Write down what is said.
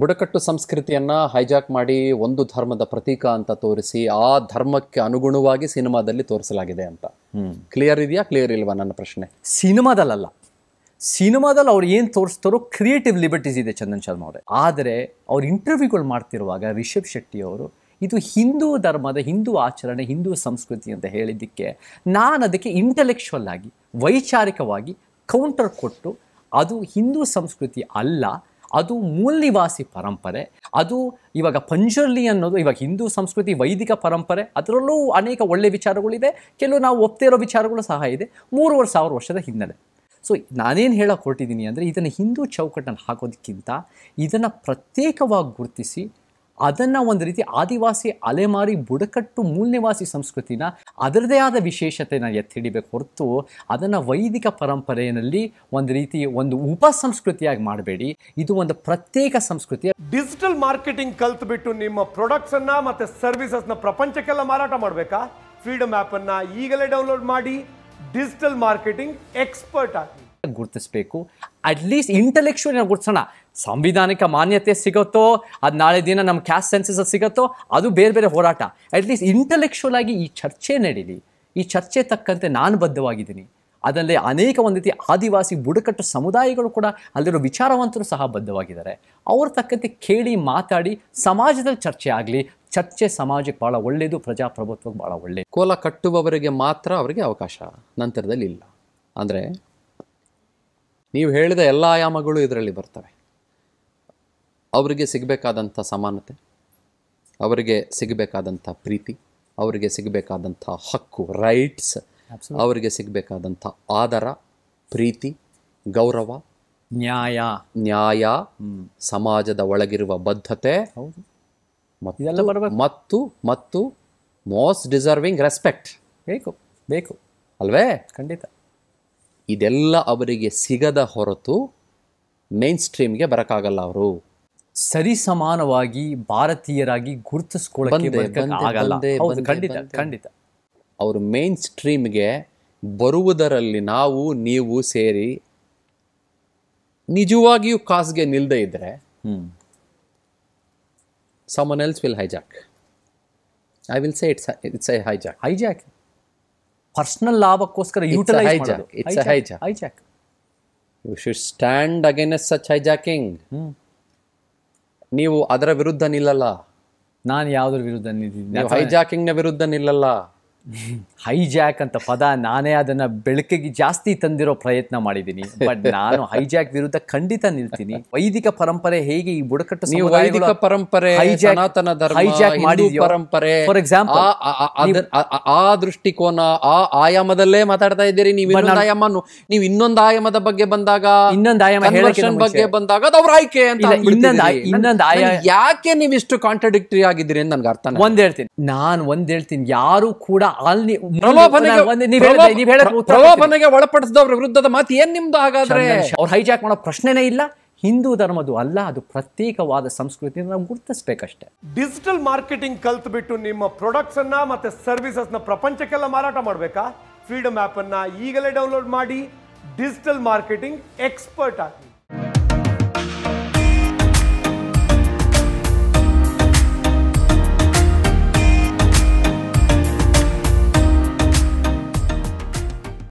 ಬುಡಕಟ್ಟು ಸಂಸ್ಕೃತಿಯನ್ನು ಹೈಜಾಕ್ ಮಾಡಿ ಒಂದು ಧರ್ಮದ ಪ್ರತೀಕ ಅಂತ ತೋರಿಸಿ ಆ ಧರ್ಮಕ್ಕೆ ಅನುಗುಣವಾಗಿ ಸಿನಿಮಾದಲ್ಲಿ ತೋರಿಸಲಾಗಿದೆ ಅಂತ ಕ್ಲಿಯರ್ ಇದೆಯಾ ಕ್ಲಿಯರ್ ಇಲ್ವಾ ನನ್ನ ಪ್ರಶ್ನೆ ಸಿನಿಮಾದಲ್ಲ ಸಿನಿಮಾದಲ್ಲಿ ಅವ್ರು ಏನು ತೋರಿಸ್ತಾರೋ ಕ್ರಿಯೇಟಿವ್ ಲಿಬರ್ಟೀಸ್ ಇದೆ ಚಂದನ್ ಶರ್ಮ ಅವರೇ ಆದರೆ ಅವ್ರು ಇಂಟರ್ವ್ಯೂಗಳು ಮಾಡ್ತಿರುವಾಗ ರಿಷಬ್ ಶೆಟ್ಟಿ ಅವರು ಇದು ಹಿಂದೂ ಧರ್ಮದ ಹಿಂದೂ ಆಚರಣೆ ಹಿಂದೂ ಸಂಸ್ಕೃತಿ ಅಂತ ಹೇಳಿದ್ದಕ್ಕೆ ನಾನು ಅದಕ್ಕೆ ಇಂಟೆಲೆಕ್ಚುವಲ್ ಆಗಿ ವೈಚಾರಿಕವಾಗಿ ಕೌಂಟರ್ ಕೊಟ್ಟು ಅದು ಹಿಂದೂ ಸಂಸ್ಕೃತಿ ಅಲ್ಲ ಅದು ಮೂಲ ನಿವಾಸಿ ಪರಂಪರೆ ಅದು ಇವಾಗ ಪಂಜುರ್ಲಿ ಅನ್ನೋದು ಇವಾಗ ಹಿಂದೂ ಸಂಸ್ಕೃತಿ ವೈದಿಕ ಪರಂಪರೆ ಅದರಲ್ಲೂ ಅನೇಕ ಒಳ್ಳೆಯ ವಿಚಾರಗಳಿದೆ ಕೆಲವು ನಾವು ಒಪ್ತಿರೋ ಇರೋ ವಿಚಾರಗಳು ಸಹ ಇದೆ ಮೂರುವರೆ ಸಾವಿರ ವರ್ಷದ ಹಿನ್ನೆಲೆ ಸೊ ನಾನೇನು ಹೇಳೋಕೆ ಹೊರಟಿದ್ದೀನಿ ಅಂದರೆ ಇದನ್ನು ಹಿಂದೂ ಚೌಕಟ್ಟನ್ನು ಹಾಕೋದಕ್ಕಿಂತ ಇದನ್ನು ಪ್ರತ್ಯೇಕವಾಗಿ ಗುರುತಿಸಿ ಅದನ್ನು ಒಂದು ರೀತಿ ಆದಿವಾಸಿ ಅಲೆಮಾರಿ ಬುಡಕಟ್ಟು ಮೂಲ ನಿವಾಸಿ ಸಂಸ್ಕೃತಿನ ಅದರದೇ ಆದ ವಿಶೇಷತೆಯನ್ನು ಎತ್ತಿ ಹಿಡಿಬೇಕು ಹೊರತು ಅದನ್ನು ವೈದಿಕ ಪರಂಪರೆಯಲ್ಲಿ ಒಂದು ರೀತಿ ಒಂದು ಉಪ ಸಂಸ್ಕೃತಿಯಾಗಿ ಮಾಡಬೇಡಿ ಇದು ಒಂದು ಪ್ರತ್ಯೇಕ ಸಂಸ್ಕೃತಿ ಡಿಜಿಟಲ್ ಮಾರ್ಕೆಟಿಂಗ್ ಕಲ್ತ್ಬಿಟ್ಟು ನಿಮ್ಮ ಪ್ರಾಡಕ್ಟ್ಸನ್ನು ಮತ್ತು ಸರ್ವಿಸಸ್ನ ಪ್ರಪಂಚಕ್ಕೆಲ್ಲ ಮಾರಾಟ ಮಾಡಬೇಕಾ ಫ್ರೀಡಮ್ ಆ್ಯಪನ್ನು ಈಗಲೇ ಡೌನ್ಲೋಡ್ ಮಾಡಿ ಡಿಜಿಟಲ್ ಮಾರ್ಕೆಟಿಂಗ್ ಎಕ್ಸ್ಪರ್ಟ್ ಆಗಿ ಗುರುತಿಸಬೇಕು ಅಟ್ಲೀಸ್ಟ್ ಇಂಟೆಲೆಕ್ಚುಯಲ್ ಗುರುತಿಸೋಣ ಸಂವಿಧಾನಿಕ ಮಾನ್ಯತೆ ಸಿಗುತ್ತೋ ಅದು ನಾಳೆ ದಿನ ನಮ್ಮ ಕ್ಯಾಸ್ಟ್ ಸೆನ್ಸಸ್ ಸಿಗುತ್ತೋ ಅದು ಬೇರೆ ಬೇರೆ ಹೋರಾಟ ಅಟ್ಲೀಸ್ಟ್ ಇಂಟೆಲೆಕ್ಚುಯಲ್ ಆಗಿ ಈ ಚರ್ಚೆ ನಡೀಲಿ ಈ ಚರ್ಚೆ ತಕ್ಕಂತೆ ನಾನು ಬದ್ಧವಾಗಿದ್ದೀನಿ ಅದರಲ್ಲಿ ಅನೇಕ ಒಂದು ರೀತಿ ಆದಿವಾಸಿ ಬುಡಕಟ್ಟು ಸಮುದಾಯಗಳು ಕೂಡ ಅಲ್ಲಿರೋ ವಿಚಾರವಂತರು ಸಹ ಬದ್ಧವಾಗಿದ್ದಾರೆ ಅವ್ರ ತಕ್ಕಂತೆ ಕೇಳಿ ಮಾತಾಡಿ ಸಮಾಜದಲ್ಲಿ ಚರ್ಚೆ ಆಗಲಿ ಚರ್ಚೆ ಸಮಾಜಕ್ಕೆ ಭಾಳ ಒಳ್ಳೆಯದು ಪ್ರಜಾಪ್ರಭುತ್ವಕ್ಕೆ ಭಾಳ ಒಳ್ಳೆಯದು ಕೋಲ ಕಟ್ಟುವವರಿಗೆ ಮಾತ್ರ ಅವರಿಗೆ ಅವಕಾಶ ನಂತರದಲ್ಲಿ ಇಲ್ಲ ಅಂದರೆ ನೀವು ಹೇಳಿದ ಎಲ್ಲ ಆಯಾಮಗಳು ಇದರಲ್ಲಿ ಬರ್ತವೆ ಅವರಿಗೆ ಸಿಗಬೇಕಾದಂಥ ಸಮಾನತೆ ಅವರಿಗೆ ಸಿಗಬೇಕಾದಂಥ ಪ್ರೀತಿ ಅವರಿಗೆ ಸಿಗಬೇಕಾದಂಥ ಹಕ್ಕು ರೈಟ್ಸ್ ಅವರಿಗೆ ಸಿಗಬೇಕಾದಂಥ ಆದರ ಪ್ರೀತಿ ಗೌರವ ನ್ಯಾಯ ನ್ಯಾಯ ಸಮಾಜದ ಒಳಗಿರುವ ಬದ್ಧತೆ ಮತ್ತು ಮತ್ತು ಮೋಸ್ಟ್ ಡಿಸರ್ವಿಂಗ್ ರೆಸ್ಪೆಕ್ಟ್ ಬೇಕು ಬೇಕು ಅಲ್ವೇ ಖಂಡಿತ ಇದೆಲ್ಲ ಅವರಿಗೆ ಸಿಗದ ಹೊರತು ಮೇನ್ ಸ್ಟ್ರೀಮ್ಗೆ ಬರೋಕ್ಕಾಗಲ್ಲ ಅವರು ಸರಿ ಸಮಾನವಾಗಿ ಭಾರತೀಯರಾಗಿ ಗುರುತಿಸ್ಕೊಳ್ಳೋಕೆ ಖಂಡಿತ ಖಂಡಿತ ಅವರು ಮೇನ್ ಸ್ಟ್ರೀಮ್ಗೆ ಬರುವುದರಲ್ಲಿ ನಾವು ನೀವು ಸೇರಿ ನಿಜವಾಗಿಯೂ ಕಾಸ್ಗೆ ನಿಲ್ಲದೇ ಇದ್ದರೆ someone else will hijack I will say it's it's a hijack hijack personal ಲಾಭಕ್ಕೋಸ್ಕರ utilise it's hijack hijack you should stand against such hijacking ನೀವು ಅದರ ವಿರುದ್ಧ ನಿಲ್ಲಲ್ಲ ನಾನು ಯಾವುದ್ರ ವಿರುದ್ಧ ನಿಲ್ಲ ಹೈಜಾಕಿಂಗ್ ನ ವಿರುದ್ಧ ನಿಲ್ಲಲ್ಲ ಹೈಜಾಕ್ ಅಂತ ಪದ ನಾನೇ ಅದನ್ನ ಬೆಳಕಿಗೆ ಜಾಸ್ತಿ ತಂದಿರೋ ಪ್ರಯತ್ನ ಮಾಡಿದ್ದೀನಿ ಬಟ್ ನಾನು ಹೈಜಾಕ್ ವಿರುದ್ಧ ಖಂಡಿತ ನಿಲ್ತೀನಿ ವೈದಿಕ ಪರಂಪರೆ ಹೇಗೆ ಈ ಬುಡಕಟ್ಟು ವೈದಿಕ ಪರಂಪರೆ ಸನಾತನ ಧರ್ಮ ಪರಂಪರೆ ಫಾರ್ ಎಕ್ಸಾಂಪಲ್ ಆ ದೃಷ್ಟಿಕೋನ ಆ ಆಯಾಮದಲ್ಲೇ ಮಾತಾಡ್ತಾ ಇದ್ದೀರಿ ನೀವು ಆಯಾಮ ನೀವು ಇನ್ನೊಂದು ಆಯಾಮದ ಬಗ್ಗೆ ಬಂದಾಗ ಇನ್ನೊಂದು ಆಯಾಮ ಬಗ್ಗೆ ಬಂದಾಗ ಅದು ಅವ್ರ ಆಯ್ಕೆ ಅಂತ ಇನ್ನೊಂದು ಆಯಾಮ ಯಾಕೆ ನೀವು ಇಷ್ಟು ಕಾಂಟ್ರಡಿಕ್ಟರಿ ಆಗಿದ್ದೀರಿ ಅಂತ ನನ್ಗೆ ಅರ್ಥ ಒಂದ್ ಹೇಳ್ತೀನಿ ನಾನು ಒಂದ್ ಹೇಳ್ತೀನಿ ಯಾರು ಕೂಡ ಅಲ್ಲಿ ಪ್ರಲೋಭನೆಗೆ ಒಳಪಡಿಸಿದವ್ರ ವಿರುದ್ಧದ ಮಾತು ಏನ್ ನಿಮ್ದು ಹಾಗಾದ್ರೆ ಅವ್ರು ಹೈಜಾಕ್ ಮಾಡೋ ಪ್ರಶ್ನೆನೇ ಇಲ್ಲ ಹಿಂದೂ ಧರ್ಮದು ಅಲ್ಲ ಅದು ಪ್ರತ್ಯೇಕವಾದ ಸಂಸ್ಕೃತಿ ನಾವು ಗುರುತಿಸ್ಬೇಕಷ್ಟೇ ಡಿಜಿಟಲ್ ಮಾರ್ಕೆಟಿಂಗ್ ಬಿಟ್ಟು ನಿಮ್ಮ ಪ್ರೊಡಕ್ಟ್ಸ್ ಅನ್ನ ಮತ್ತೆ ಸರ್ವಿಸಸ್ ನ ಪ್ರಪಂಚಕ್ಕೆಲ್ಲ ಮಾರಾಟ ಮಾಡಬೇಕಾ ಫ್ರೀಡಮ್ ಆಪ್ ಅನ್ನ ಈಗಲೇ ಡೌನ್ಲೋಡ್ ಮಾಡಿ ಡಿಜಿಟಲ್ ಮಾರ್ಕೆಟಿಂಗ್ ಎಕ್ಸ್ಪರ್ಟ್ ಆಗಿ